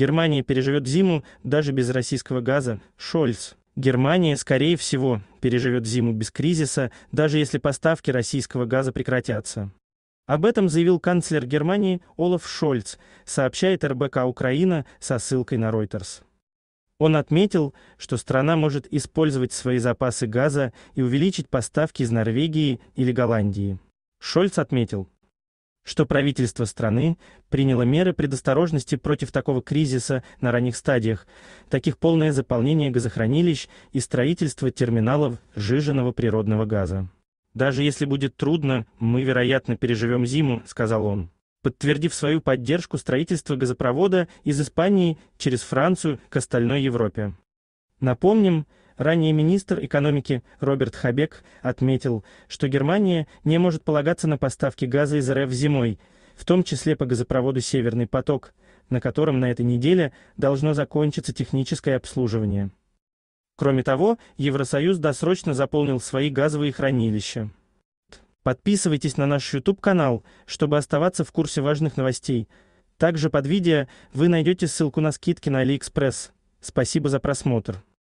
Германия переживет зиму даже без российского газа. Шольц. Германия, скорее всего, переживет зиму без кризиса, даже если поставки российского газа прекратятся. Об этом заявил канцлер Германии Олаф Шольц, сообщает РБК Украина со ссылкой на Reuters. Он отметил, что страна может использовать свои запасы газа и увеличить поставки из Норвегии или Голландии. Шольц отметил, что правительство страны приняло меры предосторожности против такого кризиса на ранних стадиях, таких полное заполнение газохранилищ и строительство терминалов сжиженного природного газа. «Даже если будет трудно, мы, вероятно, переживем зиму», — сказал он подтвердив свою поддержку строительства газопровода из Испании через Францию к остальной Европе. Напомним, Ранее министр экономики Роберт Хабек отметил, что Германия не может полагаться на поставки газа из РФ зимой, в том числе по газопроводу «Северный поток», на котором на этой неделе должно закончиться техническое обслуживание. Кроме того, Евросоюз досрочно заполнил свои газовые хранилища. Подписывайтесь на наш YouTube-канал, чтобы оставаться в курсе важных новостей. Также под видео вы найдете ссылку на скидки на AliExpress. Спасибо за просмотр.